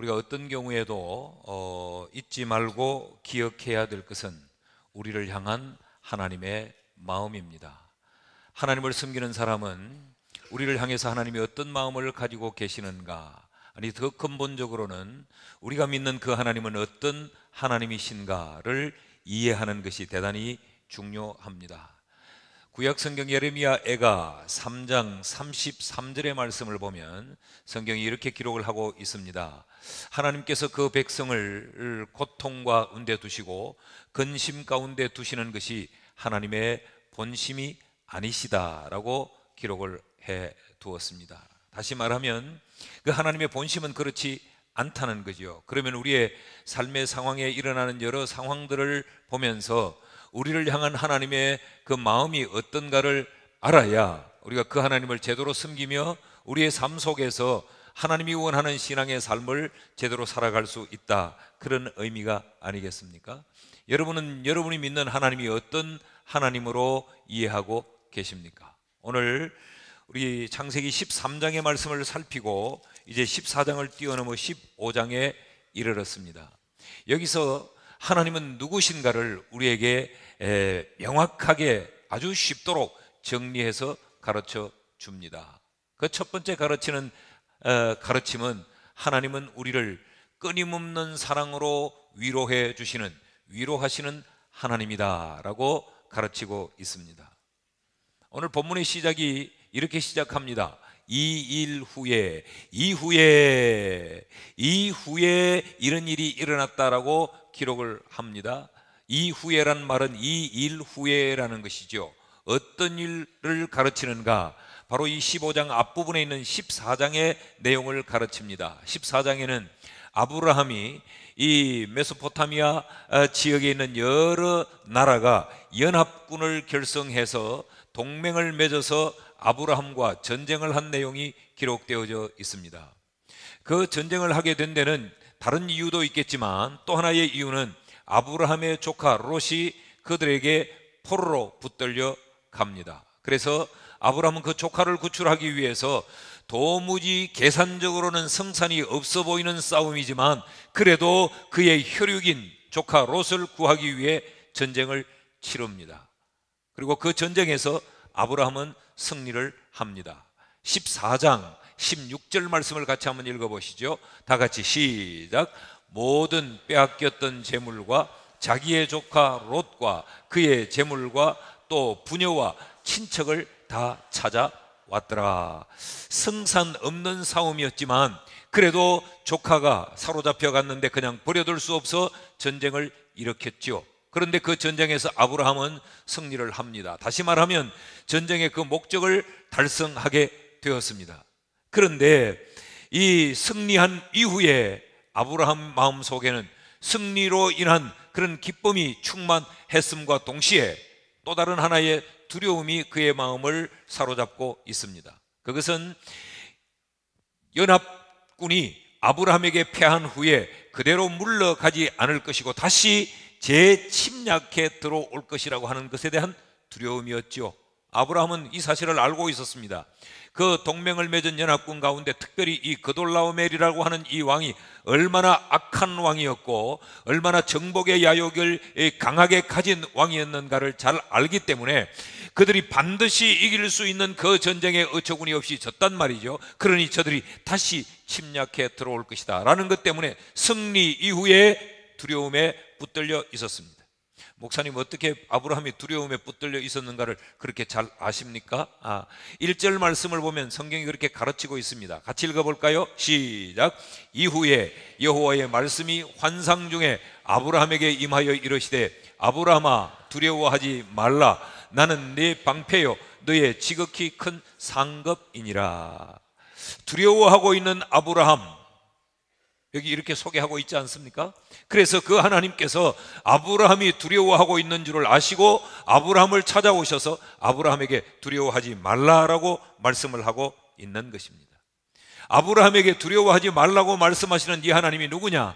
우리가 어떤 경우에도 어, 잊지 말고 기억해야 될 것은 우리를 향한 하나님의 마음입니다. 하나님을 섬기는 사람은 우리를 향해서 하나님이 어떤 마음을 가지고 계시는가? 아니 더 근본적으로는 우리가 믿는 그 하나님은 어떤 하나님이신가를 이해하는 것이 대단히 중요합니다. 구약성경 예레미야 애가 3장 33절의 말씀을 보면 성경이 이렇게 기록을 하고 있습니다. 하나님께서 그 백성을 고통과 운데 두시고 근심 가운데 두시는 것이 하나님의 본심이 아니시다라고 기록을 해 두었습니다. 다시 말하면 그 하나님의 본심은 그렇지 않다는 거죠. 그러면 우리의 삶의 상황에 일어나는 여러 상황들을 보면서 우리를 향한 하나님의 그 마음이 어떤가를 알아야 우리가 그 하나님을 제대로 섬기며 우리의 삶 속에서 하나님이 원하는 신앙의 삶을 제대로 살아갈 수 있다. 그런 의미가 아니겠습니까? 여러분은 여러분이 믿는 하나님이 어떤 하나님으로 이해하고 계십니까? 오늘 우리 창세기 13장의 말씀을 살피고 이제 14장을 뛰어넘어 15장에 이르렀습니다. 여기서 하나님은 누구신가를 우리에게 명확하게 아주 쉽도록 정리해서 가르쳐 줍니다. 그 첫 번째 가르치는 어, 가르침은 하나님은 우리를 끊임없는 사랑으로 위로해 주시는 위로하시는 하나님이다라고 가르치고 있습니다. 오늘 본문의 시작이 이렇게 시작합니다. 이 일 후에 이후에 이후에 이런 일이 일어났다라고 기록을 합니다. 이후에란 말은 이 일 후에라는 것이죠. 어떤 일을 가르치는가? 바로 이 15장 앞부분에 있는 14장의 내용을 가르칩니다. 14장에는 아브라함이 이 메소포타미아 아, 지역에 있는 여러 나라가 연합군을 결성해서 동맹을 맺어서 아브라함과 전쟁을 한 내용이 기록되어져 있습니다. 그 전쟁을 하게 된 데는 다른 이유도 있겠지만 또 하나의 이유는 아브라함의 조카 롯이 그들에게 포로로 붙들려 갑니다. 그래서 아브라함은 그 조카를 구출하기 위해서 도무지 계산적으로는 승산이 없어 보이는 싸움이지만 그래도 그의 혈육인 조카 롯을 구하기 위해 전쟁을 치릅니다. 그리고 그 전쟁에서 아브라함은 승리를 합니다. 14장 16절 말씀을 같이 한번 읽어보시죠. 다 같이 시작. 모든 빼앗겼던 재물과 자기의 조카 롯과 그의 재물과 또 부녀와 친척을 다 찾아왔더라. 승산 없는 싸움이었지만 그래도 조카가 사로잡혀 갔는데 그냥 버려둘 수 없어 전쟁을 일으켰죠 그런데 그 전쟁에서 아브라함은 승리를 합니다. 다시 말하면 전쟁의 그 목적을 달성하게 되었습니다. 그런데 이 승리한 이후에 아브라함 마음 속에는 승리로 인한 그런 기쁨이 충만했음과 동시에 또 다른 하나의 두려움이 그의 마음을 사로잡고 있습니다. 그것은 연합군이 아브라함에게 패한 후에 그대로 물러가지 않을 것이고 다시 재침략해 들어올 것이라고 하는 것에 대한 두려움이었죠. 아브라함은 이 사실을 알고 있었습니다. 그 동맹을 맺은 연합군 가운데 특별히 이 그돌라오멜이라고 하는 이 왕이 얼마나 악한 왕이었고 얼마나 정복의 야욕을 강하게 가진 왕이었는가를 잘 알기 때문에 그들이 반드시 이길 수 있는 그 전쟁에 어처구니 없이 졌단 말이죠. 그러니 저들이 다시 침략해 들어올 것이다. 라는 것 때문에 승리 이후에 두려움에 붙들려 있었습니다. 목사님 어떻게 아브라함이 두려움에 붙들려 있었는가를 그렇게 잘 아십니까? 아, 1절 말씀을 보면 성경이 그렇게 가르치고 있습니다. 같이 읽어볼까요? 시작. 이후에 여호와의 말씀이 환상 중에 아브라함에게 임하여 이르시되 아브라함아 두려워하지 말라 나는 네 방패요 너의 지극히 큰 상급이니라. 두려워하고 있는 아브라함 여기 이렇게 소개하고 있지 않습니까? 그래서 그 하나님께서 아브라함이 두려워하고 있는 줄을 아시고 아브라함을 찾아오셔서 아브라함에게 두려워하지 말라라고 말씀을 하고 있는 것입니다. 아브라함에게 두려워하지 말라고 말씀하시는 이 하나님이 누구냐?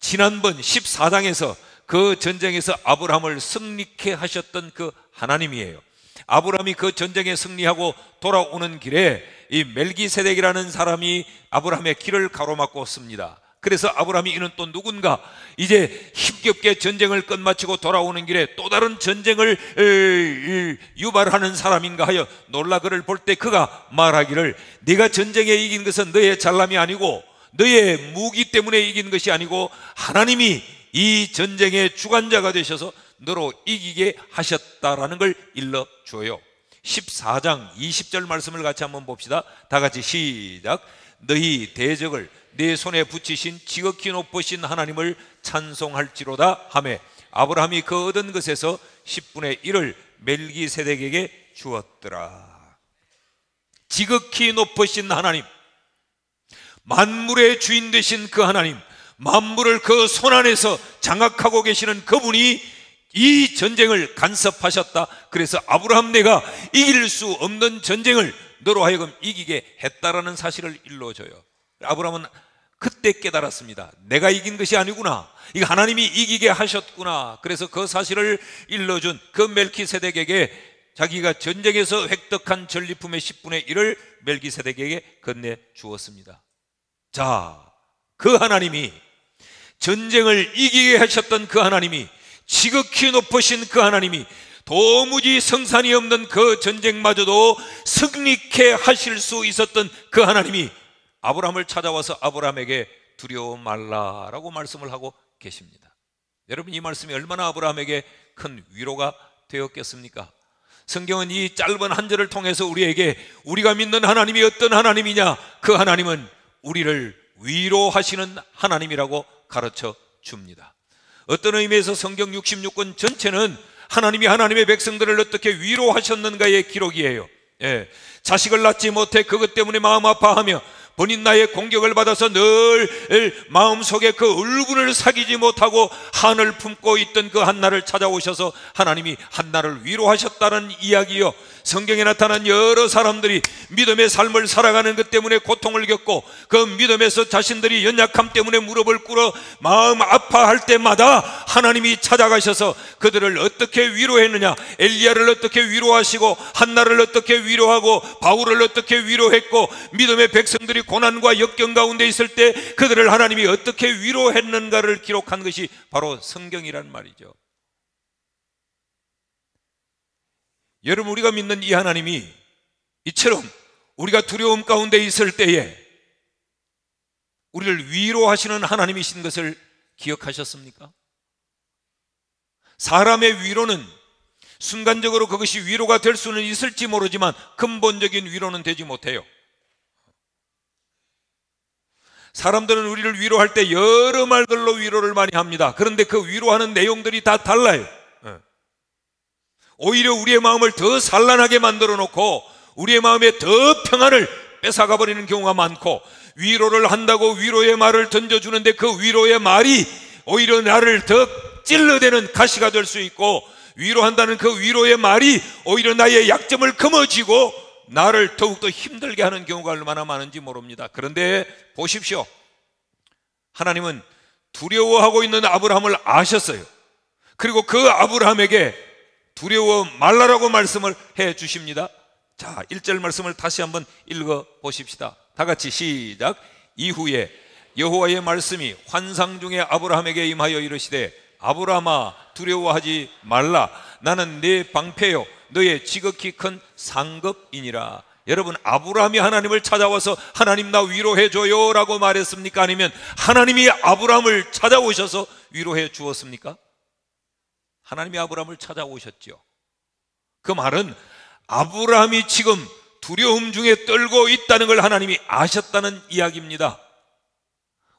지난번 14장에서 그 전쟁에서 아브라함을 승리케 하셨던 그 하나님이에요. 아브라함이 그 전쟁에 승리하고 돌아오는 길에 이 멜기세덱이라는 사람이 아브라함의 길을 가로막고 씁니다. 그래서 아브라함이 이는 또 누군가 이제 힘겹게 전쟁을 끝마치고 돌아오는 길에 또 다른 전쟁을 유발하는 사람인가 하여 놀라 그를 볼 때 그가 말하기를 네가 전쟁에 이긴 것은 너의 잘남이 아니고 너의 무기 때문에 이긴 것이 아니고 하나님이 이 전쟁의 주관자가 되셔서 너로 이기게 하셨다라는 걸 일러줘요 14장 20절 말씀을 같이 한번 봅시다 다 같이 시작 너희 대적을 내 손에 붙이신 지극히 높으신 하나님을 찬송할지로다 하매 아브라함이 그 얻은 것에서 10분의 1을 멜기세덱에게 주었더라 지극히 높으신 하나님 만물의 주인 되신 그 하나님 만물을 그 손 안에서 장악하고 계시는 그분이 이 전쟁을 간섭하셨다 그래서 아브라함 내가 이길 수 없는 전쟁을 너로 하여금 이기게 했다라는 사실을 일러줘요 아브라함은 그때 깨달았습니다. 내가 이긴 것이 아니구나. 이거 하나님이 이기게 하셨구나. 그래서 그 사실을 일러준 그 멜키세덱에게 자기가 전쟁에서 획득한 전리품의 10분의 1을 멜기세덱에게 건네 주었습니다. 자, 그 하나님이 전쟁을 이기게 하셨던 그 하나님이 지극히 높으신 그 하나님이 도무지 성산이 없는 그 전쟁마저도 승리케 하실 수 있었던 그 하나님이 아브라함을 찾아와서 아브라함에게 두려워 말라라고 말씀을 하고 계십니다. 여러분 이 말씀이 얼마나 아브라함에게 큰 위로가 되었겠습니까? 성경은 이 짧은 한 절을 통해서 우리에게 우리가 믿는 하나님이 어떤 하나님이냐? 그 하나님은 우리를 위로하시는 하나님이라고 가르쳐 줍니다. 어떤 의미에서 성경 66권 전체는 하나님이 하나님의 백성들을 어떻게 위로하셨는가의 기록이에요. 예. 자식을 낳지 못해 그것 때문에 마음 아파하며 본인 나의 공격을 받아서 늘 마음속에 그 울분을 사귀지 못하고 한을 품고 있던 그 한나를 찾아오셔서 하나님이 한나를 위로하셨다는 이야기요 성경에 나타난 여러 사람들이 믿음의 삶을 살아가는 것 때문에 고통을 겪고 그 믿음에서 자신들이 연약함 때문에 무릎을 꿇어 마음 아파할 때마다 하나님이 찾아가셔서 그들을 어떻게 위로했느냐 엘리야를 어떻게 위로하시고 한나를 어떻게 위로하고 바울을 어떻게 위로했고 믿음의 백성들이 고난과 역경 가운데 있을 때 그들을 하나님이 어떻게 위로했는가를 기록한 것이 바로 성경이란 말이죠. 여러분 우리가 믿는 이 하나님이 이처럼 우리가 두려움 가운데 있을 때에 우리를 위로하시는 하나님이신 것을 기억하셨습니까? 사람의 위로는 순간적으로 그것이 위로가 될 수는 있을지 모르지만 근본적인 위로는 되지 못해요. 사람들은 우리를 위로할 때 여러 말들로 위로를 많이 합니다. 그런데 그 위로하는 내용들이 다 달라요. 예. 오히려 우리의 마음을 더 산란하게 만들어 놓고 우리의 마음에 더 평안을 뺏어가 버리는 경우가 많고 위로를 한다고 위로의 말을 던져주는데 그 위로의 말이 오히려 나를 더 찔러대는 가시가 될 수 있고 위로한다는 그 위로의 말이 오히려 나의 약점을 금어지고 나를 더욱더 힘들게 하는 경우가 얼마나 많은지 모릅니다. 그런데 보십시오. 하나님은 두려워하고 있는 아브라함을 아셨어요. 그리고 그 아브라함에게 두려워 말라라고 말씀을 해 주십니다. 자, 1절 말씀을 다시 한번 읽어 보십시다. 다 같이 시작. 이후에 여호와의 말씀이 환상 중에 아브라함에게 임하여 이르시되 아브라함아 두려워하지 말라 나는 네 방패요 너의 지극히 큰 상급이니라. 여러분 아브라함이 하나님을 찾아와서 하나님 나 위로해 줘요라고 말했습니까? 아니면 하나님이 아브라함을 찾아오셔서 위로해 주었습니까? 하나님이 아브라함을 찾아오셨죠. 그 말은 아브라함이 지금 두려움 중에 떨고 있다는 걸 하나님이 아셨다는 이야기입니다.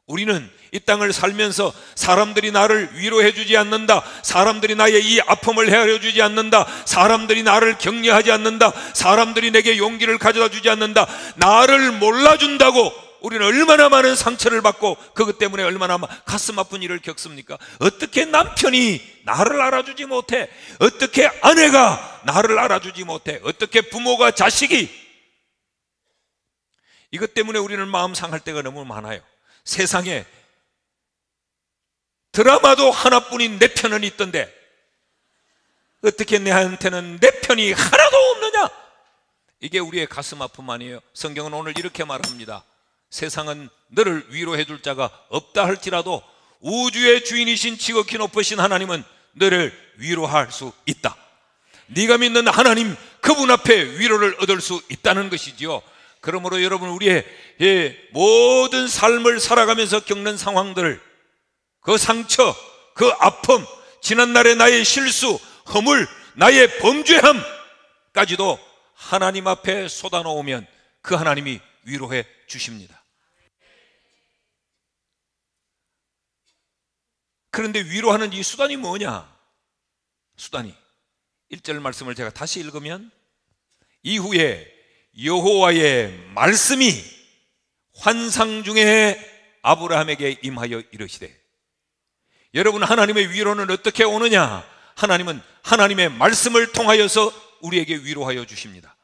우리는 이 땅을 살면서 사람들이 나를 위로해 주지 않는다. 사람들이 나의 이 아픔을 헤아려 주지 않는다. 사람들이 나를 격려하지 않는다. 사람들이 내게 용기를 가져다 주지 않는다. 나를 몰라준다고 우리는 얼마나 많은 상처를 받고 그것 때문에 얼마나 가슴 아픈 일을 겪습니까? 어떻게 남편이 나를 알아주지 못해? 어떻게 아내가 나를 알아주지 못해? 어떻게 부모가 자식이? 이것 때문에 우리는 마음 상할 때가 너무 많아요. 세상에 드라마도 하나뿐인 내 편은 있던데 어떻게 내한테는 내 편이 하나도 없느냐? 이게 우리의 가슴 아픔 아니에요. 성경은 오늘 이렇게 말합니다. 세상은 너를 위로해 줄 자가 없다 할지라도 우주의 주인이신 지극히 높으신 하나님은 너를 위로할 수 있다. 네가 믿는 하나님 그분 앞에 위로를 얻을 수 있다는 것이지요. 그러므로 여러분 우리의 예, 모든 삶을 살아가면서 겪는 상황들 그 상처, 그 아픔, 지난날의 나의 실수, 허물, 나의 범죄함까지도 하나님 앞에 쏟아놓으면 그 하나님이 위로해 주십니다. 그런데 위로하는 이 수단이 뭐냐? 수단이 1절 말씀을 제가 다시 읽으면 이후에 여호와의 말씀이 환상 중에 아브라함에게 임하여 이르시되 여러분 하나님의 위로는 어떻게 오느냐? 하나님은 하나님의 말씀을 통하여서 우리에게 위로하여 주십니다.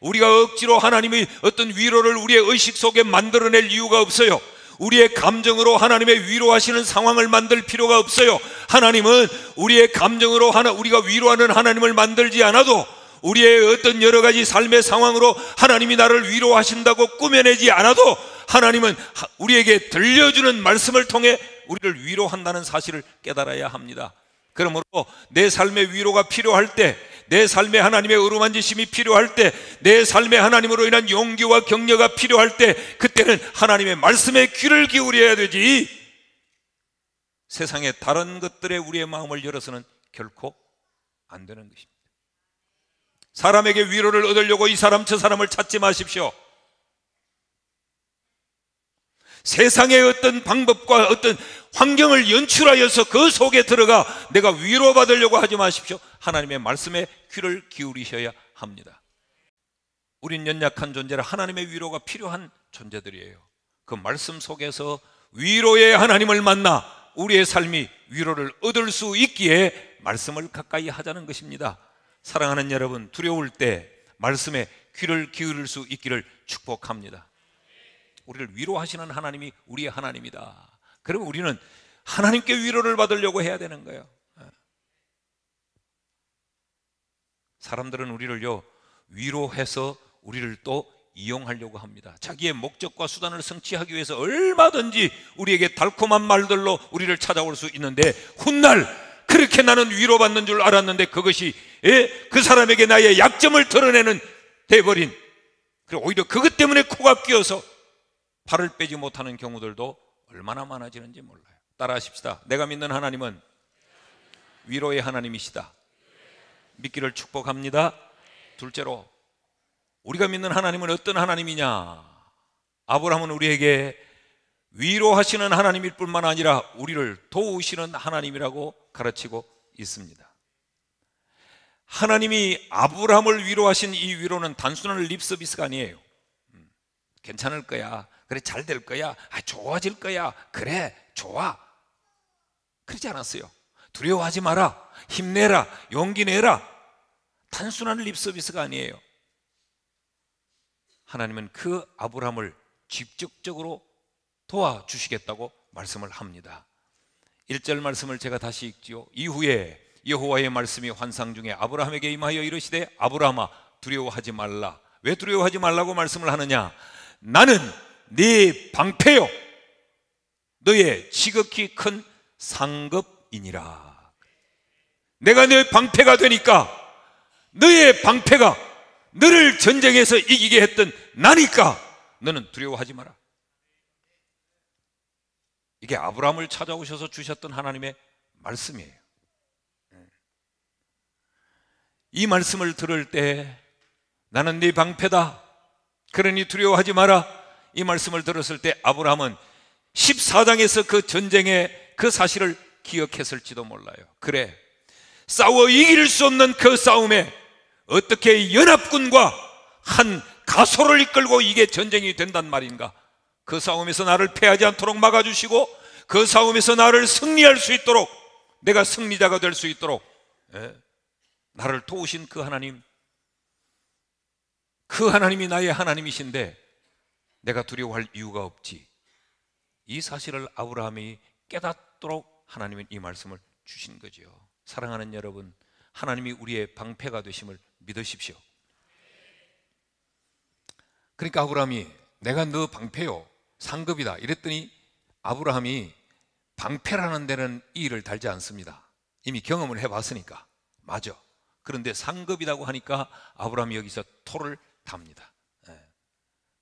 우리가 억지로 하나님의 어떤 위로를 우리의 의식 속에 만들어낼 이유가 없어요. 우리의 감정으로 하나님의 위로하시는 상황을 만들 필요가 없어요. 하나님은 우리의 감정으로 하나 우리가 위로하는 하나님을 만들지 않아도 우리의 어떤 여러 가지 삶의 상황으로 하나님이 나를 위로하신다고 꾸며내지 않아도 하나님은 우리에게 들려주는 말씀을 통해 우리를 위로한다는 사실을 깨달아야 합니다. 그러므로 내 삶의 위로가 필요할 때, 내 삶에 하나님의 의로만지심이 필요할 때, 내 삶에 하나님으로 인한 용기와 격려가 필요할 때, 그때는 하나님의 말씀에 귀를 기울여야 되지. 세상의 다른 것들에 우리의 마음을 열어서는 결코 안 되는 것입니다. 사람에게 위로를 얻으려고 이 사람 저 사람을 찾지 마십시오. 세상의 어떤 방법과 어떤 환경을 연출하여서 그 속에 들어가 내가 위로받으려고 하지 마십시오. 하나님의 말씀에 귀를 기울이셔야 합니다. 우린 연약한 존재라 하나님의 위로가 필요한 존재들이에요. 그 말씀 속에서 위로의 하나님을 만나 우리의 삶이 위로를 얻을 수 있기에 말씀을 가까이 하자는 것입니다. 사랑하는 여러분, 두려울 때 말씀에 귀를 기울일 수 있기를 축복합니다. 우리를 위로하시는 하나님이 우리의 하나님이다. 그러면 우리는 하나님께 위로를 받으려고 해야 되는 거예요. 사람들은 우리를요, 위로해서 우리를 또 이용하려고 합니다. 자기의 목적과 수단을 성취하기 위해서 얼마든지 우리에게 달콤한 말들로 우리를 찾아올 수 있는데 훗날 그렇게 나는 위로받는 줄 알았는데 그것이 예? 그 사람에게 나의 약점을 드러내는 돼버린 그리고 오히려 그것 때문에 코가 끼어서 발을 빼지 못하는 경우들도 얼마나 많아지는지 몰라요. 따라하십시다. 내가 믿는 하나님은 위로의 하나님이시다. 믿기를 축복합니다. 둘째로 우리가 믿는 하나님은 어떤 하나님이냐? 아브라함은 우리에게 위로하시는 하나님일 뿐만 아니라 우리를 도우시는 하나님이라고 가르치고 있습니다. 하나님이 아브라함을 위로하신 이 위로는 단순한 립서비스가 아니에요. 음, 괜찮을 거야. 그래, 잘 될 거야. 아, 좋아질 거야. 그래, 좋아. 그러지 않았어요. 두려워하지 마라. 힘내라. 용기 내라. 단순한 립서비스가 아니에요. 하나님은 그 아브라함을 직접적으로 도와주시겠다고 말씀을 합니다. 1절 말씀을 제가 다시 읽지요. 이후에 여호와의 말씀이 환상 중에 아브라함에게 임하여 이르시되 아브라함아 두려워하지 말라. 왜 두려워하지 말라고 말씀을 하느냐? 나는 네 방패요. 너의 지극히 큰 상급이니라. 내가 너의 방패가 되니까 너의 방패가 너를 전쟁에서 이기게 했던 나니까 너는 두려워하지 마라. 이게 아브라함을 찾아오셔서 주셨던 하나님의 말씀이에요. 예. 이 말씀을 들을 때 나는 네 방패다. 그러니 두려워하지 마라. 이 말씀을 들었을 때 아브라함은 14장에서 그 전쟁의 그 사실을 기억했을지도 몰라요. 그래. 싸워 이길 수 없는 그 싸움에 어떻게 연합군과 한 가소를 이끌고 이게 전쟁이 된단 말인가? 그 싸움에서 나를 패하지 않도록 막아주시고 그 싸움에서 나를 승리할 수 있도록 내가 승리자가 될 수 있도록 예? 나를 도우신 그 하나님 그 하나님이 나의 하나님이신데 내가 두려워할 이유가 없지 이 사실을 아브라함이 깨닫도록 하나님은 이 말씀을 주신 거지요 사랑하는 여러분 하나님이 우리의 방패가 되심을 믿으십시오 그러니까 아브라함이 내가 너 방패요 상급이다. 이랬더니 아브라함이 방패라는 데는 이 일을 달지 않습니다. 이미 경험을 해봤으니까. 맞아. 그런데 상급이라고 하니까 아브라함이 여기서 토를 답니다. 예.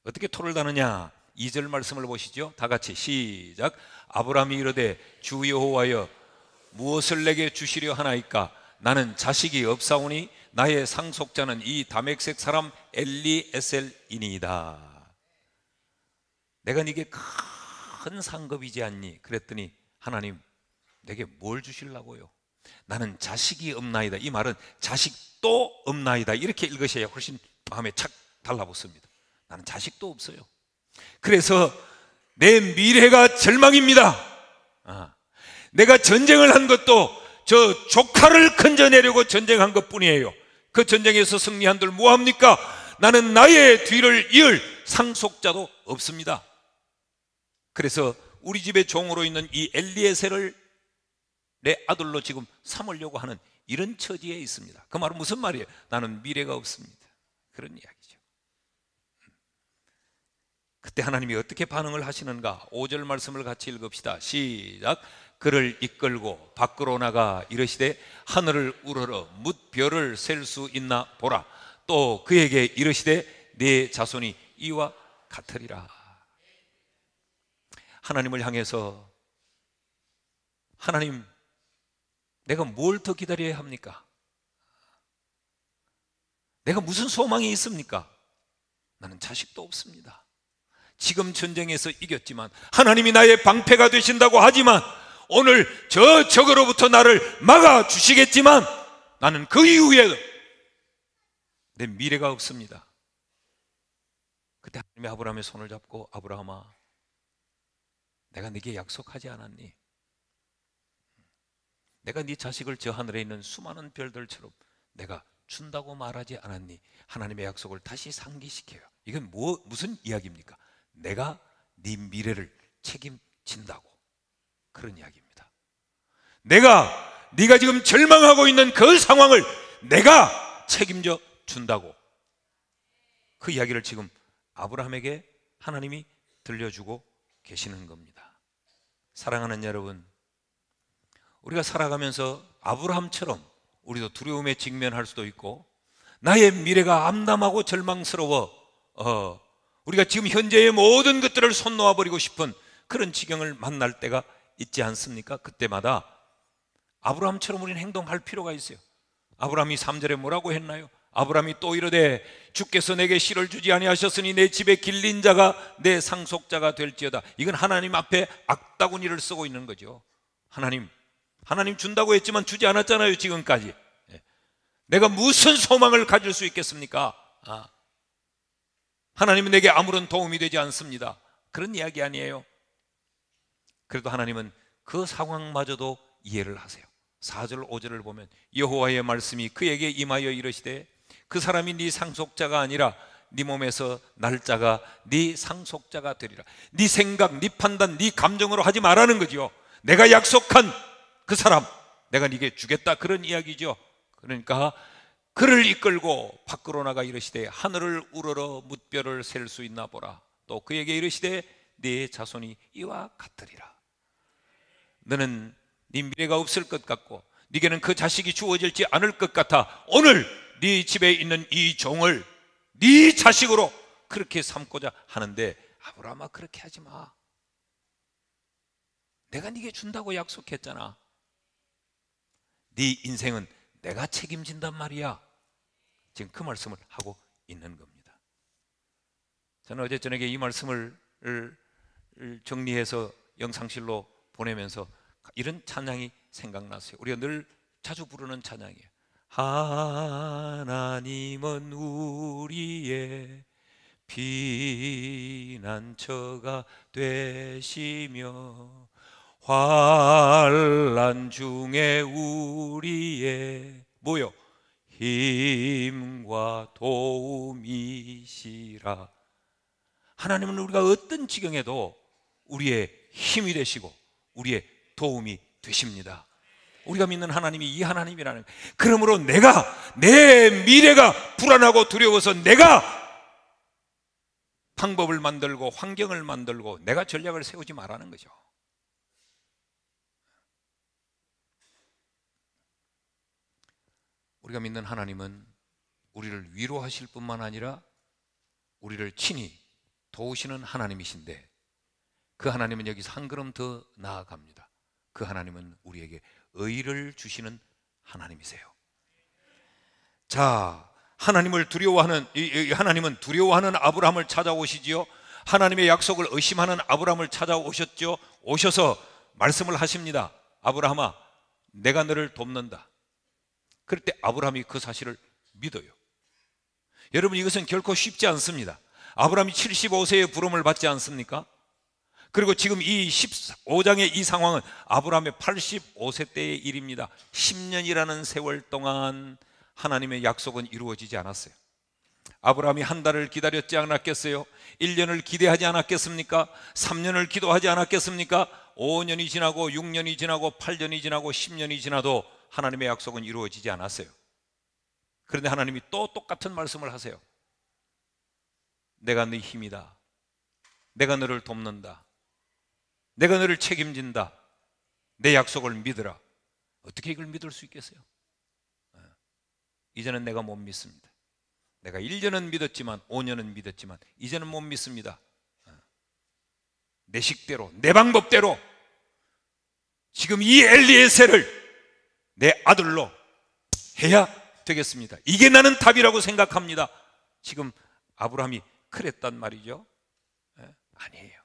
어떻게 토를 다느냐? 2절 말씀을 보시죠. 다 같이 시작. 아브라함이 이르되 주 여호와여 무엇을 내게 주시려 하나이까? 나는 자식이 없사오니 나의 상속자는 이 다맥색 사람 엘리에셀이니이다. 내가 네게 큰 상급이지 않니? 그랬더니 하나님 내게 뭘 주실라고요? 나는 자식이 없나이다. 이 말은 자식도 없나이다. 이렇게 읽으셔야 훨씬 마음에 착 달라붙습니다. 나는 자식도 없어요. 그래서 내 미래가 절망입니다. 아, 내가 전쟁을 한 것도 저 조카를 건져내려고 전쟁한 것 뿐이에요. 그 전쟁에서 승리한들 뭐합니까? 나는 나의 뒤를 이을 상속자도 없습니다. 그래서 우리 집의 종으로 있는 이 엘리에셀을 내 아들로 지금 삼으려고 하는 이런 처지에 있습니다. 그 말은 무슨 말이에요? 나는 미래가 없습니다. 그런 이야기죠. 그때 하나님이 어떻게 반응을 하시는가? 5절 말씀을 같이 읽읍시다. 시작. 그를 이끌고 밖으로 나가 이르시되 하늘을 우러러 뭇 별을 셀 수 있나 보라. 또 그에게 이르시되 내 네 자손이 이와 같으리라. 하나님을 향해서 하나님, 내가 뭘 더 기다려야 합니까? 내가 무슨 소망이 있습니까? 나는 자식도 없습니다. 지금 전쟁에서 이겼지만 하나님이 나의 방패가 되신다고 하지만 오늘 저 적으로부터 나를 막아 주시겠지만 나는 그 이후에 내 미래가 없습니다. 그때 하나님이 아브라함의 손을 잡고 아브라함아 내가 네게 약속하지 않았니? 내가 네 자식을 저 하늘에 있는 수많은 별들처럼 내가 준다고 말하지 않았니? 하나님의 약속을 다시 상기시켜요. 이건 뭐 무슨 이야기입니까? 내가 네 미래를 책임진다고 그런 이야기입니다. 내가 네가 지금 절망하고 있는 그 상황을 내가 책임져 준다고 그 이야기를 지금 아브라함에게 하나님이 들려주고 계시는 겁니다. 사랑하는 여러분, 우리가 살아가면서 아브라함처럼 우리도 두려움에 직면할 수도 있고 나의 미래가 암담하고 절망스러워 어, 우리가 지금 현재의 모든 것들을 손 놓아버리고 싶은 그런 지경을 만날 때가 있지 않습니까? 그때마다 아브라함처럼 우리는 행동할 필요가 있어요. 아브라함이 3절에 뭐라고 했나요? 아브라함이 또 이르되 주께서 내게 씨를 주지 아니하셨으니 내 집에 길린 자가 내 상속자가 될지어다. 이건 하나님 앞에 악다구니를 쓰고 있는 거죠. 하나님, 하나님 준다고 했지만 주지 않았잖아요 지금까지. 예. 내가 무슨 소망을 가질 수 있겠습니까? 아. 하나님은 내게 아무런 도움이 되지 않습니다. 그런 이야기 아니에요. 그래도 하나님은 그 상황마저도 이해를 하세요. 4절 5절을 보면 여호와의 말씀이 그에게 임하여 이르시되 그 사람이 네 상속자가 아니라 네 몸에서 날짜가 네 상속자가 되리라. 네 생각, 네 판단, 네 감정으로 하지 말라는 거지요. 내가 약속한 그 사람, 내가 네게 주겠다 그런 이야기죠. 그러니까 그를 이끌고 밖으로 나가 이르시되 하늘을 우러러 뭇별을 셀 수 있나 보라. 또 그에게 이르시되 네 자손이 이와 같으리라. 너는 네 미래가 없을 것 같고 네게는 그 자식이 주어질지 않을 것 같아. 오늘 네 집에 있는 이 종을 네 자식으로 그렇게 삼고자 하는데 아브라함아 그렇게 하지 마. 내가 네게 준다고 약속했잖아. 네 인생은 내가 책임진단 말이야. 지금 그 말씀을 하고 있는 겁니다. 저는 어제 저녁에 이 말씀을 정리해서 영상실로 보내면서 이런 찬양이 생각났어요. 우리가 늘 자주 부르는 찬양이에요. 하나님은 우리의 비난처가 되시며 환란 중에 우리의 뭐요 힘과 도움이시라 하나님은 우리가 어떤 지경에도 우리의 힘이 되시고 우리의 도움이 되십니다. 우리가 믿는 하나님이 이 하나님이라는 거예요. 그러므로 내가 내 미래가 불안하고 두려워서 내가 방법을 만들고 환경을 만들고 내가 전략을 세우지 말라는 거죠. 우리가 믿는 하나님은 우리를 위로하실 뿐만 아니라 우리를 친히 도우시는 하나님이신데 그 하나님은 여기서 한 걸음 더 나아갑니다. 그 하나님은 우리에게 의를 주시는 하나님이세요. 자, 하나님을 두려워하는 이, 이 하나님은 두려워하는 아브라함을 찾아오시지요. 하나님의 약속을 의심하는 아브라함을 찾아오셨죠. 오셔서 말씀을 하십니다. 아브라함아, 내가 너를 돕는다. 그럴 때 아브라함이 그 사실을 믿어요. 여러분 이것은 결코 쉽지 않습니다. 아브라함이 75세의 부름을 받지 않습니까? 그리고 지금 이 15장의 이 상황은 아브라함의 85세 때의 일입니다. 10년이라는 세월 동안 하나님의 약속은 이루어지지 않았어요. 아브라함이 한 달을 기다렸지 않았겠어요? 1년을 기대하지 않았겠습니까? 3년을 기도하지 않았겠습니까? 5년이 지나고 6년이 지나고 8년이 지나고 10년이 지나도 하나님의 약속은 이루어지지 않았어요. 그런데 하나님이 또 똑같은 말씀을 하세요. 내가 네 힘이다. 내가 너를 돕는다. 내가 너를 책임진다. 내 약속을 믿으라. 어떻게 이걸 믿을 수 있겠어요? 어. 이제는 내가 못 믿습니다. 내가 1년은 믿었지만 5년은 믿었지만 이제는 못 믿습니다. 어. 내 식대로 내 방법대로 지금 이 엘리에세를 내 아들로 해야 되겠습니다. 이게 나는 답이라고 생각합니다. 지금 아브라함이 그랬단 말이죠. 어? 아니에요.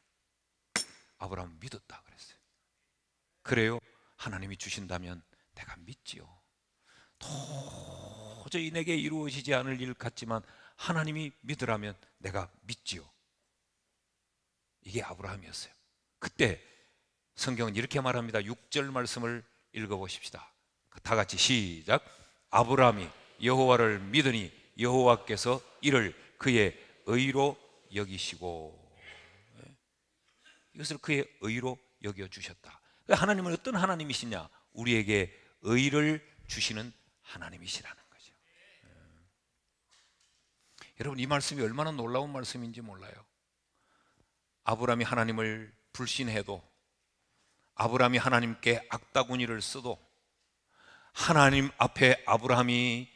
아브라함은 믿었다 그랬어요. 그래요. 하나님이 주신다면 내가 믿지요. 도저히 내게 이루어지지 않을 일 같지만 하나님이 믿으라면 내가 믿지요. 이게 아브라함이었어요. 그때 성경은 이렇게 말합니다. 6절 말씀을 읽어보십시다. 다 같이 시작. 아브라함이 여호와를 믿으니 여호와께서 이를 그의 의로 여기시고 이것을 그의 의로 여겨 주셨다. 그 하나님은 어떤 하나님이시냐? 우리에게 의를 주시는 하나님이시라는 거죠. 음. 여러분 이 말씀이 얼마나 놀라운 말씀인지 몰라요. 아브라함이 하나님을 불신해도 아브라함이 하나님께 악다구니를 써도 하나님 앞에 아브라함이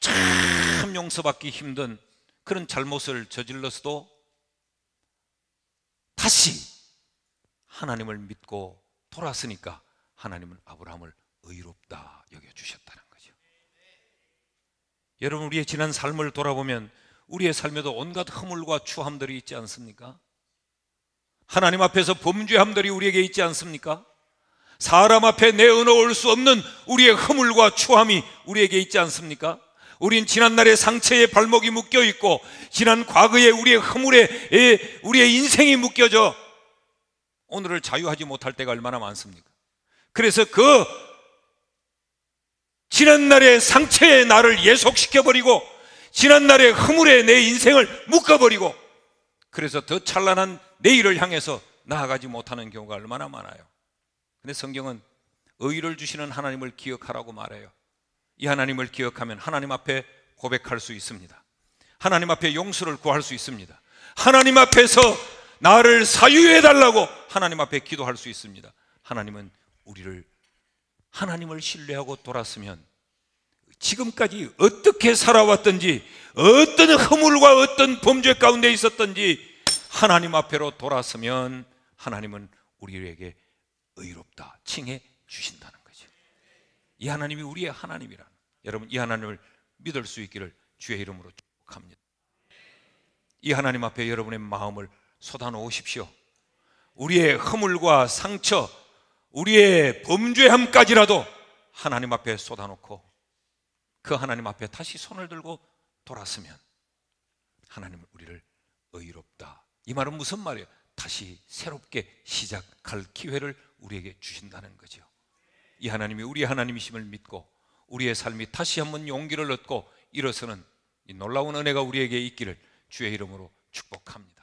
참 용서받기 힘든 그런 잘못을 저질러서도 다시 하나님을 믿고 돌아왔으니까 하나님은 아브라함을 의롭다 여겨주셨다는 거죠. 여러분, 우리의 지난 삶을 돌아보면 우리의 삶에도 온갖 허물과 추함들이 있지 않습니까? 하나님 앞에서 범죄함들이 우리에게 있지 않습니까? 사람 앞에 내어놓을 수 없는 우리의 허물과 추함이 우리에게 있지 않습니까? 우린 지난날의 상처에 발목이 묶여 있고 지난 과거의 우리의 허물에 우리의 인생이 묶여져 오늘을 자유하지 못할 때가 얼마나 많습니까? 그래서 그 지난날의 상처에 나를 예속시켜버리고 지난날의 허물에 내 인생을 묶어버리고 그래서 더 찬란한 내일을 향해서 나아가지 못하는 경우가 얼마나 많아요. 근데 성경은 의를 주시는 하나님을 기억하라고 말해요. 이 하나님을 기억하면 하나님 앞에 고백할 수 있습니다. 하나님 앞에 용서를 구할 수 있습니다. 하나님 앞에서 나를 사유해 달라고 하나님 앞에 기도할 수 있습니다. 하나님은 우리를 하나님을 신뢰하고 돌았으면 지금까지 어떻게 살아왔든지 어떤 허물과 어떤 범죄 가운데 있었든지 하나님 앞에로 돌았으면 하나님은 우리에게 의롭다 칭해 주신다는 거죠. 이 하나님이 우리의 하나님이라. 여러분 이 하나님을 믿을 수 있기를 주의 이름으로 축복합니다. 이 하나님 앞에 여러분의 마음을 쏟아놓으십시오. 우리의 허물과 상처, 우리의 범죄함까지라도 하나님 앞에 쏟아놓고 그 하나님 앞에 다시 손을 들고 돌았으면 하나님은 우리를 의롭다. 이 말은 무슨 말이에요? 다시 새롭게 시작할 기회를 우리에게 주신다는 거죠. 이 하나님이 우리 하나님이심을 믿고 우리의 삶이 다시 한번 용기를 얻고 일어서는 이 놀라운 은혜가 우리에게 있기를 주의 이름으로 축복합니다.